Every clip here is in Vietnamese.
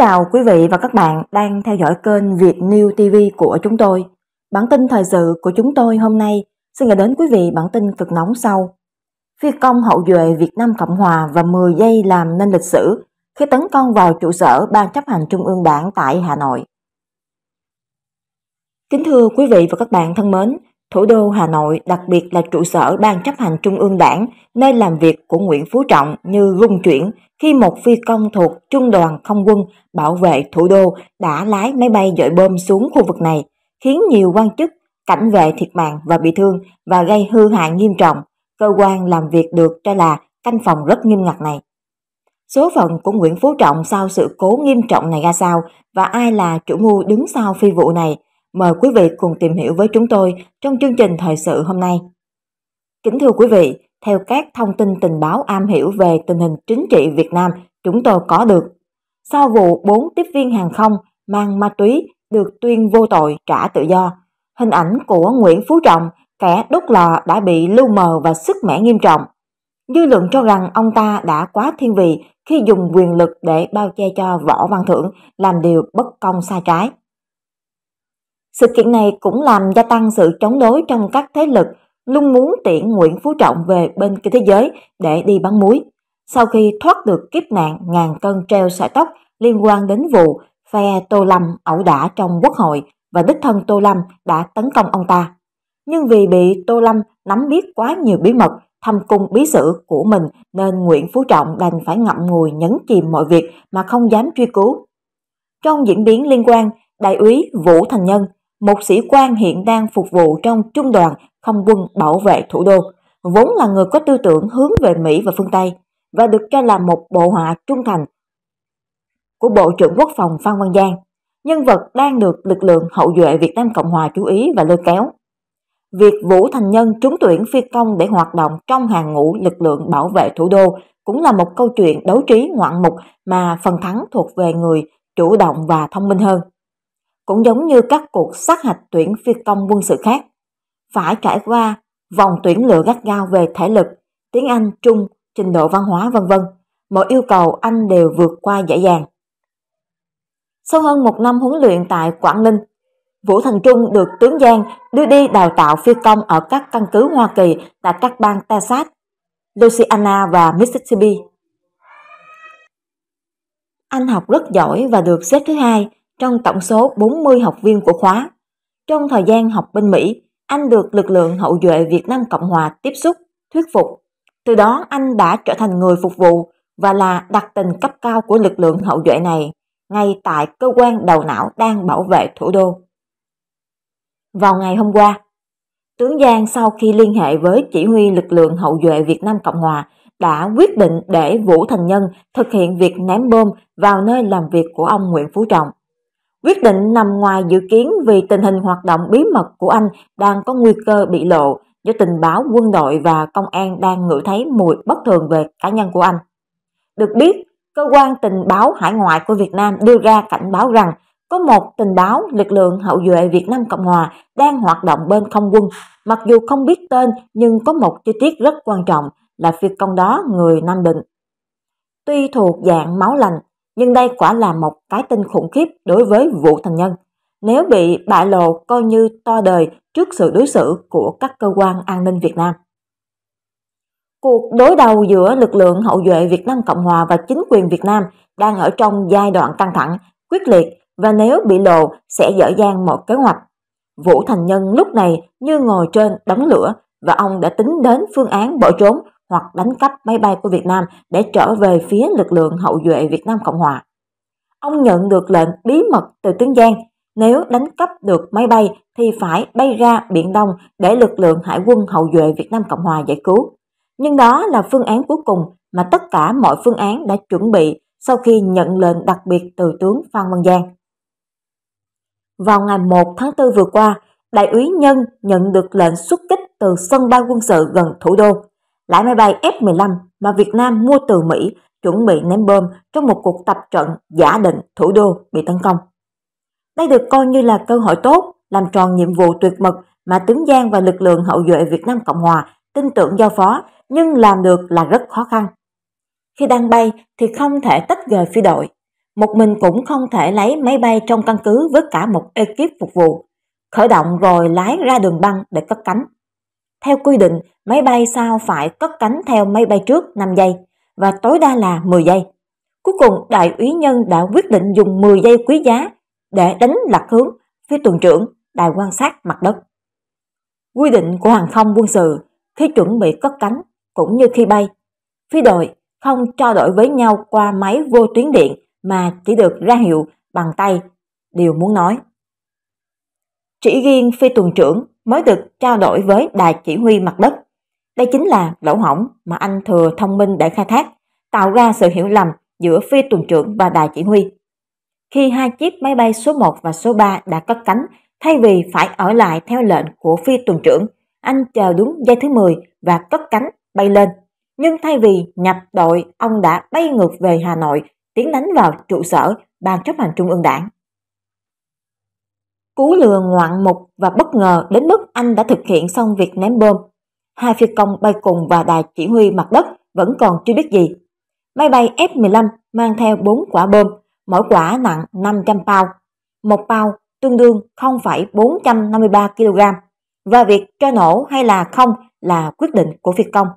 chào quý vị và các bạn đang theo dõi kênh Việt New TV của chúng tôi. Bản tin thời sự của chúng tôi hôm nay xin gửi đến quý vị bản tin cực nóng sau. Phi công hậu duệ Việt Nam Cộng Hòa và 10 giây làm nên lịch sử khi tấn công vào trụ sở Ban chấp hành Trung ương Đảng tại Hà Nội. Kính thưa quý vị và các bạn thân mến, thủ đô Hà Nội đặc biệt là trụ sở Ban chấp hành Trung ương Đảng, nơi làm việc của Nguyễn Phú Trọng như rung chuyển khi một phi công thuộc Trung đoàn Không quân bảo vệ thủ đô đã lái máy bay dội bom xuống khu vực này, khiến nhiều quan chức, cảnh vệ thiệt mạng và bị thương và gây hư hại nghiêm trọng. Cơ quan làm việc được cho là canh phòng rất nghiêm ngặt này. Số phận của Nguyễn Phú Trọng sau sự cố nghiêm trọng này ra sao và ai là chủ mưu đứng sau phi vụ này? Mời quý vị cùng tìm hiểu với chúng tôi trong chương trình thời sự hôm nay. Kính thưa quý vị, theo các thông tin tình báo am hiểu về tình hình chính trị Việt Nam, chúng tôi có được. Sau vụ 4 tiếp viên hàng không mang ma túy được tuyên vô tội trả tự do, hình ảnh của Nguyễn Phú Trọng, kẻ đốt lò đã bị lưu mờ và sức mẻ nghiêm trọng. Dư luận cho rằng ông ta đã quá thiên vị khi dùng quyền lực để bao che cho Võ Văn Thưởng làm điều bất công sai trái. Sự kiện này cũng làm gia tăng sự chống đối trong các thế lực luôn muốn tiễn Nguyễn Phú Trọng về bên kia thế giới để đi bán muối. Sau khi thoát được kiếp nạn ngàn cân treo sợi tóc liên quan đến vụ phe Tô Lâm ẩu đả trong quốc hội và đích thân Tô Lâm đã tấn công ông ta. Nhưng vì bị Tô Lâm nắm biết quá nhiều bí mật thâm cung bí sử của mình nên Nguyễn Phú Trọng đành phải ngậm ngùi nhấn chìm mọi việc mà không dám truy cứu. Trong diễn biến liên quan, Đại úy Vũ Thành Nhân, một sĩ quan hiện đang phục vụ trong trung đoàn không quân bảo vệ thủ đô, vốn là người có tư tưởng hướng về Mỹ và phương Tây và được cho là một bộ họa trung thành của Bộ trưởng Quốc phòng Phan Văn Giang, nhân vật đang được lực lượng hậu duệ Việt Nam Cộng Hòa chú ý và lôi kéo. Việc Vũ Thành Nhân trúng tuyển phi công để hoạt động trong hàng ngũ lực lượng bảo vệ thủ đô cũng là một câu chuyện đấu trí ngoạn mục mà phần thắng thuộc về người chủ động và thông minh hơn. Cũng giống như các cuộc sát hạch tuyển phi công quân sự khác, phải trải qua vòng tuyển lựa gắt gao về thể lực, tiếng Anh, Trung, trình độ văn hóa vân vân. Mọi yêu cầu anh đều vượt qua dễ dàng. Sau hơn một năm huấn luyện tại Quảng Ninh, Vũ Thành Trung được tướng Giang đưa đi đào tạo phi công ở các căn cứ Hoa Kỳ tại các bang Texas, Louisiana và Mississippi. Anh học rất giỏi và được xếp thứ hai trong tổng số 40 học viên của khóa. Trong thời gian học bên Mỹ, anh được lực lượng hậu duệ Việt Nam Cộng Hòa tiếp xúc, thuyết phục. Từ đó anh đã trở thành người phục vụ và là đặc tình cấp cao của lực lượng hậu duệ này, ngay tại cơ quan đầu não đang bảo vệ thủ đô. Vào ngày hôm qua, Tướng Giang sau khi liên hệ với chỉ huy lực lượng hậu duệ Việt Nam Cộng Hòa đã quyết định để Vũ Thành Nhân thực hiện việc ném bom vào nơi làm việc của ông Nguyễn Phú Trọng. Quyết định nằm ngoài dự kiến vì tình hình hoạt động bí mật của anh đang có nguy cơ bị lộ do tình báo quân đội và công an đang ngửi thấy mùi bất thường về cá nhân của anh. Được biết, cơ quan tình báo hải ngoại của Việt Nam đưa ra cảnh báo rằng có một tình báo lực lượng hậu duệ Việt Nam Cộng Hòa đang hoạt động bên không quân, mặc dù không biết tên nhưng có một chi tiết rất quan trọng là phi công đó người Nam Định. Tuy thuộc dạng máu lành nhưng đây quả là một cái tin khủng khiếp đối với Vũ Thành Nhân. Nếu bị bại lộ coi như to đời trước sự đối xử của các cơ quan an ninh Việt Nam. Cuộc đối đầu giữa lực lượng hậu duệ Việt Nam Cộng Hòa và chính quyền Việt Nam đang ở trong giai đoạn căng thẳng, quyết liệt và nếu bị lộ sẽ dở dang một kế hoạch. Vũ Thành Nhân lúc này như ngồi trên đống lửa và ông đã tính đến phương án bỏ trốn hoặc đánh cắp máy bay của Việt Nam để trở về phía lực lượng hậu duệ Việt Nam Cộng Hòa. Ông nhận được lệnh bí mật từ Tướng Giang, nếu đánh cắp được máy bay thì phải bay ra Biển Đông để lực lượng hải quân hậu duệ Việt Nam Cộng Hòa giải cứu. Nhưng đó là phương án cuối cùng mà tất cả mọi phương án đã chuẩn bị sau khi nhận lệnh đặc biệt từ tướng Phan Văn Giang. Vào ngày 1 tháng 4 vừa qua, Đại úy Nhân nhận được lệnh xuất kích từ sân bay quân sự gần thủ đô lái máy bay F-15 mà Việt Nam mua từ Mỹ chuẩn bị ném bom trong một cuộc tập trận giả định thủ đô bị tấn công. Đây được coi như là cơ hội tốt, làm tròn nhiệm vụ tuyệt mật mà Tướng Giang và lực lượng hậu duệ Việt Nam Cộng Hòa tin tưởng giao phó nhưng làm được là rất khó khăn. Khi đang bay thì không thể tách rời phi đội, một mình cũng không thể lấy máy bay trong căn cứ với cả một ekip phục vụ, khởi động rồi lái ra đường băng để cất cánh. Theo quy định, máy bay sau phải cất cánh theo máy bay trước 5 giây và tối đa là 10 giây. Cuối cùng, đại úy nhân đã quyết định dùng 10 giây quý giá để đánh lạc hướng phi tuần trưởng đài quan sát mặt đất. Quy định của hàng không quân sự khi chuẩn bị cất cánh cũng như khi bay, phi đội không trao đổi với nhau qua máy vô tuyến điện mà chỉ được ra hiệu bằng tay, điều muốn nói. Chỉ riêng phi tuần trưởng mới được trao đổi với đài chỉ huy mặt đất. Đây chính là lỗ hỏng mà anh thừa thông minh để khai thác, tạo ra sự hiểu lầm giữa phi tuần trưởng và đài chỉ huy. Khi hai chiếc máy bay số 1 và số 3 đã cất cánh, thay vì phải ở lại theo lệnh của phi tuần trưởng, anh chờ đúng giây thứ 10 và cất cánh bay lên. Nhưng thay vì nhập đội, ông đã bay ngược về Hà Nội, tiến đánh vào trụ sở Ban chấp hành Trung ương Đảng. Cú lừa ngoạn mục và bất ngờ đến mức anh đã thực hiện xong việc ném bom. Hai phi công bay cùng và đài chỉ huy mặt đất vẫn còn chưa biết gì. Máy bay F-15 mang theo 4 quả bom, mỗi quả nặng 500 bao, Một bao tương đương 0,453 kg. Và việc cho nổ hay là không là quyết định của phi công.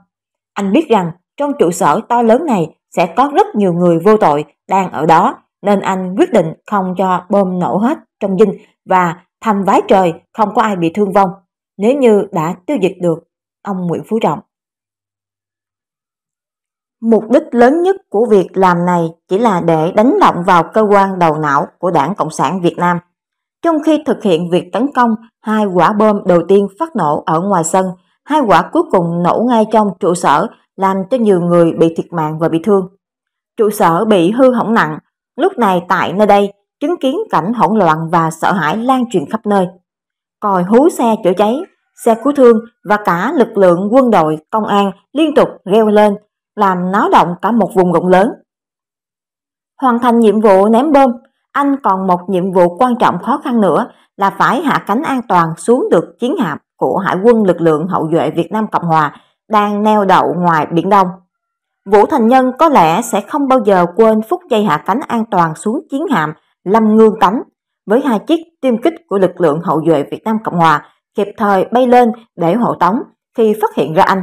Anh biết rằng trong trụ sở to lớn này sẽ có rất nhiều người vô tội đang ở đó nên anh quyết định không cho bom nổ hết trong dinh và thăm vái trời không có ai bị thương vong nếu như đã tiêu diệt được ông Nguyễn Phú Trọng. Mục đích lớn nhất của việc làm này chỉ là để đánh động vào cơ quan đầu não của Đảng Cộng sản Việt Nam. Trong khi thực hiện việc tấn công, hai quả bom đầu tiên phát nổ ở ngoài sân, hai quả cuối cùng nổ ngay trong trụ sở làm cho nhiều người bị thiệt mạng và bị thương. Trụ sở bị hư hỏng nặng, lúc này tại nơi đây chứng kiến cảnh hỗn loạn và sợ hãi lan truyền khắp nơi. Còi hú xe chữa cháy, xe cứu thương và cả lực lượng quân đội, công an liên tục reo lên, làm náo động cả một vùng rộng lớn. Hoàn thành nhiệm vụ ném bom, anh còn một nhiệm vụ quan trọng khó khăn nữa là phải hạ cánh an toàn xuống được chiến hạm của Hải quân lực lượng hậu duệ Việt Nam Cộng Hòa đang neo đậu ngoài Biển Đông. Vũ Thành Nhân có lẽ sẽ không bao giờ quên phút giây hạ cánh an toàn xuống chiến hạm Lâm Ngương Tánh với hai chiếc tiêm kích của lực lượng hậu duệ Việt Nam Cộng Hòa kịp thời bay lên để hộ tống khi phát hiện ra anh.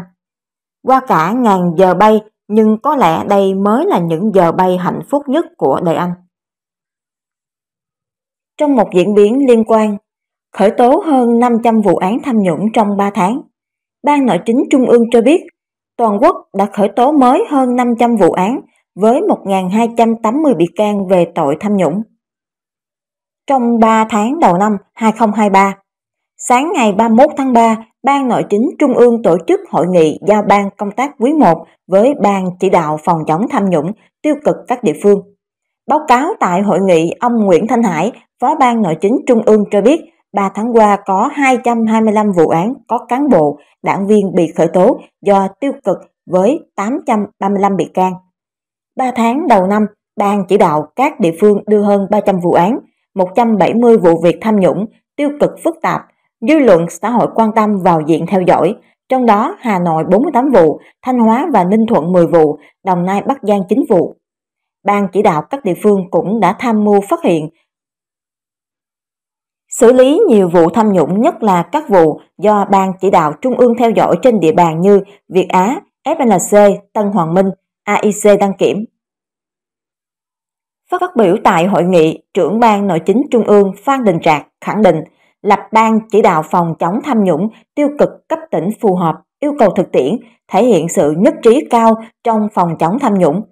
Qua cả ngàn giờ bay nhưng có lẽ đây mới là những giờ bay hạnh phúc nhất của đời anh. Trong một diễn biến liên quan, khởi tố hơn 500 vụ án tham nhũng trong 3 tháng. Ban Nội chính Trung ương cho biết, toàn quốc đã khởi tố mới hơn 500 vụ án với 1.280 bị can về tội tham nhũng trong 3 tháng đầu năm 2023. Sáng ngày 31 tháng 3, Ban Nội chính Trung ương tổ chức hội nghị giao ban công tác quý 1 với Ban chỉ đạo phòng chống tham nhũng tiêu cực các địa phương. Báo cáo tại hội nghị, ông Nguyễn Thanh Hải, Phó Ban Nội chính Trung ương cho biết, 3 tháng qua có 225 vụ án có cán bộ, đảng viên bị khởi tố do tiêu cực với 835 bị can. 3 tháng đầu năm, Ban chỉ đạo các địa phương đưa hơn 300 vụ án, 170 vụ việc tham nhũng, tiêu cực phức tạp, dư luận xã hội quan tâm vào diện theo dõi, trong đó Hà Nội 48 vụ, Thanh Hóa và Ninh Thuận 10 vụ, Đồng Nai Bắc Giang 9 vụ. Ban chỉ đạo các địa phương cũng đã tham mưu phát hiện, xử lý nhiều vụ tham nhũng nhất là các vụ do Ban chỉ đạo Trung ương theo dõi trên địa bàn như Việt Á, FLC, Tân Hoàng Minh, AIC đăng kiểm, Phát biểu tại hội nghị, trưởng ban nội chính trung ương Phan Đình Trạc khẳng định lập ban chỉ đạo phòng chống tham nhũng tiêu cực cấp tỉnh phù hợp yêu cầu thực tiễn, thể hiện sự nhất trí cao trong phòng chống tham nhũng.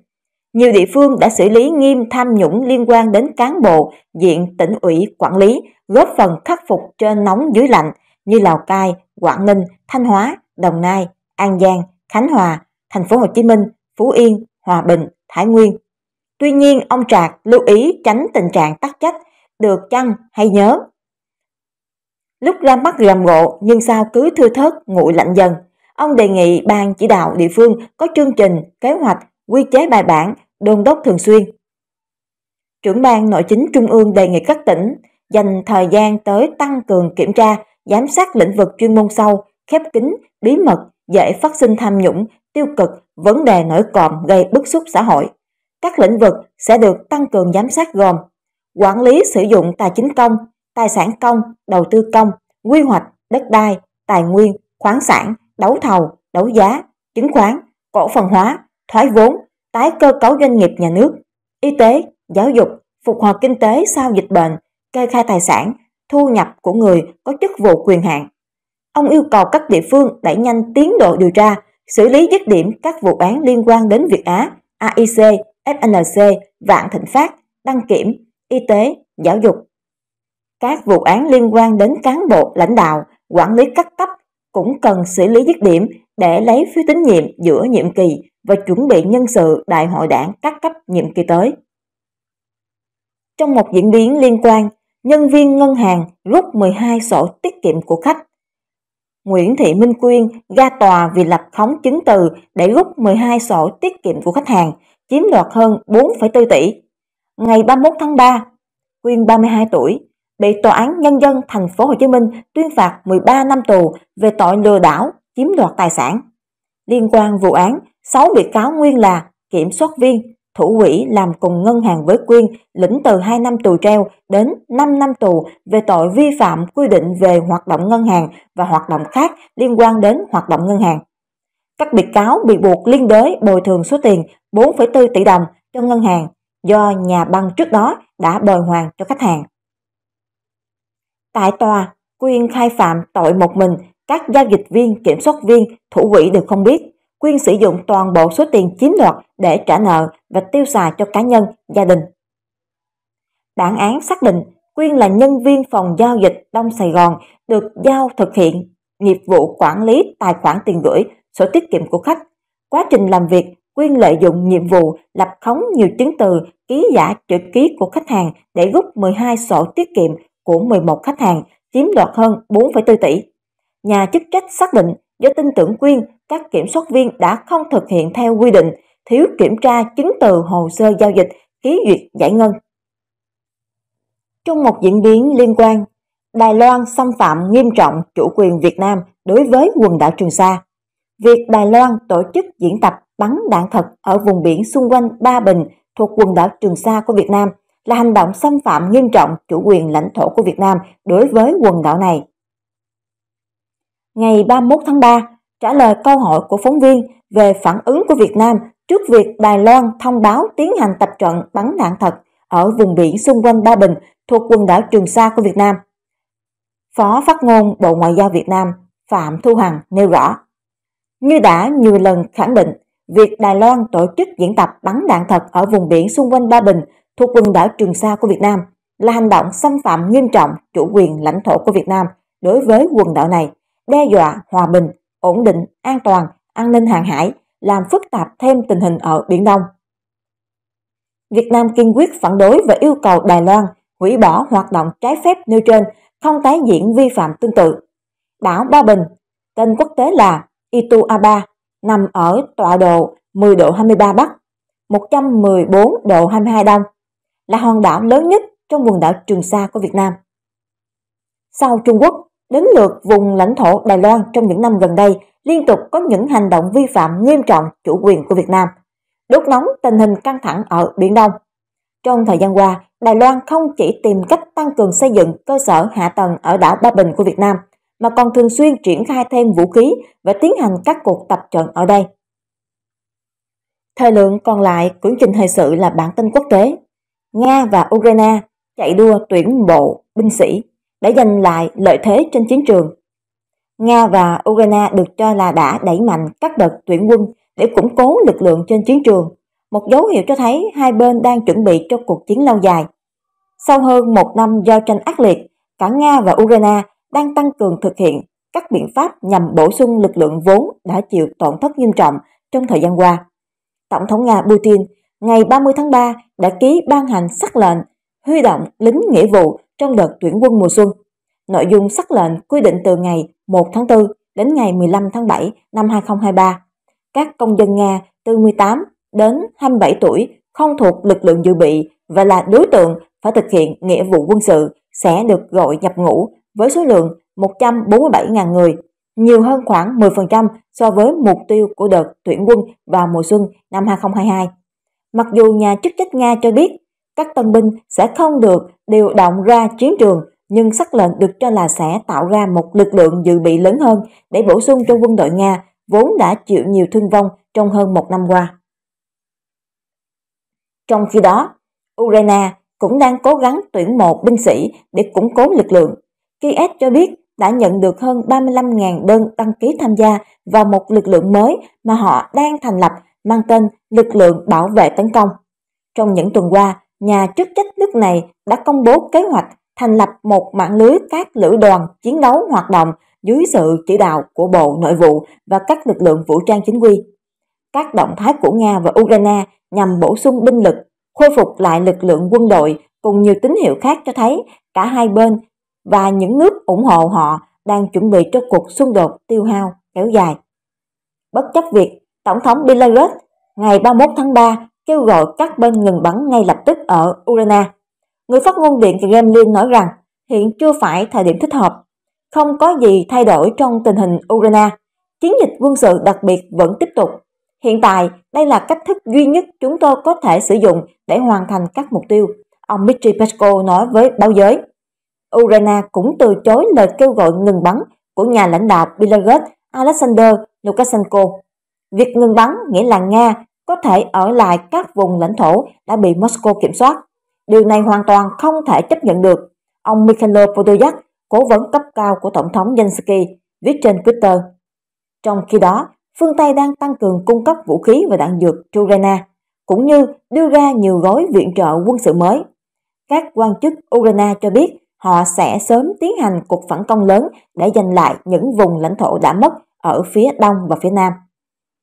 Nhiều địa phương đã xử lý nghiêm tham nhũng liên quan đến cán bộ, diện tỉnh ủy, quản lý, góp phần khắc phục trên nóng dưới lạnh như Lào Cai, Quảng Ninh, Thanh Hóa, Đồng Nai, An Giang, Khánh Hòa, Thành phố Hồ Chí Minh, Phú Yên, Hòa Bình, Thái Nguyên, Tuy nhiên, ông Trạc lưu ý tránh tình trạng tắc trách, được chăng hay nhớ. Lúc ra mắt gầm gộ nhưng sao cứ thưa thớt nguội lạnh dần, ông đề nghị ban chỉ đạo địa phương có chương trình, kế hoạch, quy chế bài bản, đôn đốc thường xuyên. Trưởng ban nội chính trung ương đề nghị các tỉnh dành thời gian tới tăng cường kiểm tra, giám sát lĩnh vực chuyên môn sâu, khép kín, bí mật, dễ phát sinh tham nhũng, tiêu cực, vấn đề nổi còm gây bức xúc xã hội các lĩnh vực sẽ được tăng cường giám sát gồm quản lý sử dụng tài chính công, tài sản công, đầu tư công, quy hoạch, đất đai, tài nguyên, khoáng sản, đấu thầu, đấu giá, chứng khoán, cổ phần hóa, thoái vốn, tái cơ cấu doanh nghiệp nhà nước, y tế, giáo dục, phục hồi kinh tế sau dịch bệnh, kê khai tài sản, thu nhập của người có chức vụ quyền hạn. Ông yêu cầu các địa phương đẩy nhanh tiến độ điều tra, xử lý dứt điểm các vụ án liên quan đến Việt Á, AIC FLC, Vạn Thịnh Phát, Đăng Kiểm, Y tế, Giáo dục. Các vụ án liên quan đến cán bộ, lãnh đạo, quản lý các cấp cũng cần xử lý dứt điểm để lấy phiếu tín nhiệm giữa nhiệm kỳ và chuẩn bị nhân sự đại hội đảng các cấp nhiệm kỳ tới. Trong một diễn biến liên quan, nhân viên ngân hàng rút 12 sổ tiết kiệm của khách. Nguyễn Thị Minh Quyên ra tòa vì lập khống chứng từ để rút 12 sổ tiết kiệm của khách hàng chiếm đoạt hơn 4,4 tỷ. Ngày 31 tháng 3, Quyên 32 tuổi bị tòa án nhân dân thành phố Hồ Chí Minh tuyên phạt 13 năm tù về tội lừa đảo, chiếm đoạt tài sản. Liên quan vụ án, 6 bị cáo nguyên là kiểm soát viên, thủ quỹ làm cùng ngân hàng với Quyên lĩnh từ 2 năm tù treo đến 5 năm tù về tội vi phạm quy định về hoạt động ngân hàng và hoạt động khác liên quan đến hoạt động ngân hàng. Các bị cáo bị buộc liên đới bồi thường số tiền 4,4 tỷ đồng cho ngân hàng do nhà băng trước đó đã bồi hoàn cho khách hàng. Tại tòa, Quyên khai phạm tội một mình, các giao dịch viên, kiểm soát viên, thủ quỹ đều không biết. Quyên sử dụng toàn bộ số tiền chiếm đoạt để trả nợ và tiêu xài cho cá nhân, gia đình. Bản án xác định Quyên là nhân viên phòng giao dịch Đông Sài Gòn được giao thực hiện nghiệp vụ quản lý tài khoản tiền gửi sổ tiết kiệm của khách. Quá trình làm việc, Quyên lợi dụng nhiệm vụ lập khống nhiều chứng từ, ký giả chữ ký của khách hàng để rút 12 sổ tiết kiệm của 11 khách hàng, chiếm đoạt hơn 4,4 tỷ. Nhà chức trách xác định do tin tưởng Quyên, các kiểm soát viên đã không thực hiện theo quy định, thiếu kiểm tra chứng từ hồ sơ giao dịch, ký duyệt giải ngân. Trong một diễn biến liên quan, Đài Loan xâm phạm nghiêm trọng chủ quyền Việt Nam đối với quần đảo Trường Sa việc Đài Loan tổ chức diễn tập bắn đạn thật ở vùng biển xung quanh Ba Bình thuộc quần đảo Trường Sa của Việt Nam là hành động xâm phạm nghiêm trọng chủ quyền lãnh thổ của Việt Nam đối với quần đảo này. Ngày 31 tháng 3, trả lời câu hỏi của phóng viên về phản ứng của Việt Nam trước việc Đài Loan thông báo tiến hành tập trận bắn đạn thật ở vùng biển xung quanh Ba Bình thuộc quần đảo Trường Sa của Việt Nam. Phó phát ngôn Bộ Ngoại giao Việt Nam Phạm Thu Hằng nêu rõ như đã nhiều lần khẳng định, việc Đài Loan tổ chức diễn tập bắn đạn thật ở vùng biển xung quanh Ba Bình thuộc quần đảo Trường Sa của Việt Nam là hành động xâm phạm nghiêm trọng chủ quyền lãnh thổ của Việt Nam đối với quần đảo này, đe dọa hòa bình, ổn định, an toàn, an ninh hàng hải, làm phức tạp thêm tình hình ở Biển Đông. Việt Nam kiên quyết phản đối và yêu cầu Đài Loan hủy bỏ hoạt động trái phép nêu trên, không tái diễn vi phạm tương tự. Đảo Ba Bình, tên quốc tế là Ituaba nằm ở tọa độ 10 độ 23 Bắc, 114 độ 22 Đông, là hòn đảo lớn nhất trong quần đảo Trường Sa của Việt Nam. Sau Trung Quốc, đến lượt vùng lãnh thổ Đài Loan trong những năm gần đây liên tục có những hành động vi phạm nghiêm trọng chủ quyền của Việt Nam, đốt nóng tình hình căng thẳng ở Biển Đông. Trong thời gian qua, Đài Loan không chỉ tìm cách tăng cường xây dựng cơ sở hạ tầng ở đảo Ba Bình của Việt Nam – mà còn thường xuyên triển khai thêm vũ khí và tiến hành các cuộc tập trận ở đây. Thời lượng còn lại của trình thời sự là bản tin quốc tế. Nga và Ukraine chạy đua tuyển bộ binh sĩ để giành lại lợi thế trên chiến trường. Nga và Ukraine được cho là đã đẩy mạnh các đợt tuyển quân để củng cố lực lượng trên chiến trường, một dấu hiệu cho thấy hai bên đang chuẩn bị cho cuộc chiến lâu dài. Sau hơn một năm giao tranh ác liệt, cả Nga và Ukraine đang tăng cường thực hiện các biện pháp nhằm bổ sung lực lượng vốn đã chịu tổn thất nghiêm trọng trong thời gian qua. Tổng thống Nga Putin ngày 30 tháng 3 đã ký ban hành sắc lệnh huy động lính nghĩa vụ trong đợt tuyển quân mùa xuân. Nội dung sắc lệnh quy định từ ngày 1 tháng 4 đến ngày 15 tháng 7 năm 2023, các công dân Nga từ 18 đến 27 tuổi không thuộc lực lượng dự bị và là đối tượng phải thực hiện nghĩa vụ quân sự sẽ được gọi nhập ngũ với số lượng 147.000 người, nhiều hơn khoảng 10% so với mục tiêu của đợt tuyển quân vào mùa xuân năm 2022. Mặc dù nhà chức trách Nga cho biết các tân binh sẽ không được điều động ra chiến trường, nhưng sắc lệnh được cho là sẽ tạo ra một lực lượng dự bị lớn hơn để bổ sung cho quân đội Nga vốn đã chịu nhiều thương vong trong hơn một năm qua. Trong khi đó, Ukraine cũng đang cố gắng tuyển mộ binh sĩ để củng cố lực lượng. KS cho biết đã nhận được hơn 35.000 đơn đăng ký tham gia vào một lực lượng mới mà họ đang thành lập mang tên Lực lượng Bảo vệ Tấn công. Trong những tuần qua, nhà chức trách nước này đã công bố kế hoạch thành lập một mạng lưới các lữ đoàn chiến đấu hoạt động dưới sự chỉ đạo của Bộ Nội vụ và các lực lượng vũ trang chính quy. Các động thái của Nga và Ukraine nhằm bổ sung binh lực, khôi phục lại lực lượng quân đội cùng nhiều tín hiệu khác cho thấy cả hai bên và những nước ủng hộ họ đang chuẩn bị cho cuộc xung đột tiêu hao kéo dài. Bất chấp việc Tổng thống Belarus ngày 31 tháng 3 kêu gọi các bên ngừng bắn ngay lập tức ở Ukraine. Người phát ngôn Điện Kremlin nói rằng hiện chưa phải thời điểm thích hợp, không có gì thay đổi trong tình hình Ukraine. Chiến dịch quân sự đặc biệt vẫn tiếp tục. Hiện tại, đây là cách thức duy nhất chúng tôi có thể sử dụng để hoàn thành các mục tiêu, ông Dmitry Peskov nói với báo giới. Ukraine cũng từ chối lời kêu gọi ngừng bắn của nhà lãnh đạo Belarus Alexander Lukashenko. Việc ngừng bắn nghĩa là Nga có thể ở lại các vùng lãnh thổ đã bị Moscow kiểm soát. Điều này hoàn toàn không thể chấp nhận được. Ông Mikhail Podolyak, cố vấn cấp cao của Tổng thống Zelensky, viết trên Twitter. Trong khi đó, phương Tây đang tăng cường cung cấp vũ khí và đạn dược cho Ukraine, cũng như đưa ra nhiều gói viện trợ quân sự mới. Các quan chức Ukraine cho biết họ sẽ sớm tiến hành cuộc phản công lớn để giành lại những vùng lãnh thổ đã mất ở phía Đông và phía Nam.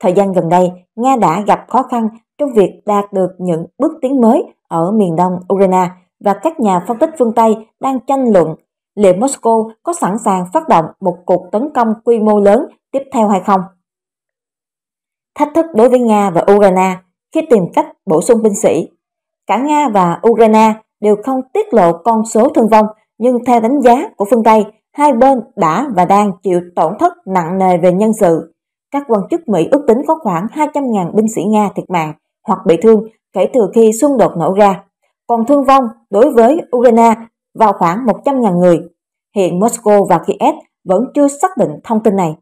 Thời gian gần đây, Nga đã gặp khó khăn trong việc đạt được những bước tiến mới ở miền đông Ukraine và các nhà phân tích phương Tây đang tranh luận liệu Moscow có sẵn sàng phát động một cuộc tấn công quy mô lớn tiếp theo hay không. Thách thức đối với Nga và Ukraine khi tìm cách bổ sung binh sĩ. Cả Nga và Ukraine đều không tiết lộ con số thương vong nhưng theo đánh giá của phương Tây, hai bên đã và đang chịu tổn thất nặng nề về nhân sự. Các quan chức Mỹ ước tính có khoảng 200.000 binh sĩ Nga thiệt mạng hoặc bị thương kể từ khi xung đột nổ ra. Còn thương vong đối với Ukraine vào khoảng 100.000 người. Hiện Moscow và Kiev vẫn chưa xác định thông tin này.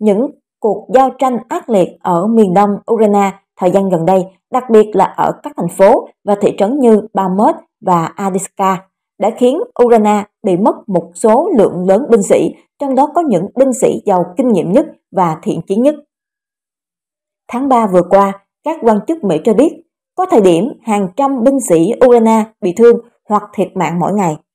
Những cuộc giao tranh ác liệt ở miền đông Ukraine thời gian gần đây, đặc biệt là ở các thành phố và thị trấn như Bakhmut và Adiska đã khiến Ukraine bị mất một số lượng lớn binh sĩ, trong đó có những binh sĩ giàu kinh nghiệm nhất và thiện chiến nhất. Tháng 3 vừa qua, các quan chức Mỹ cho biết, có thời điểm hàng trăm binh sĩ Ukraine bị thương hoặc thiệt mạng mỗi ngày.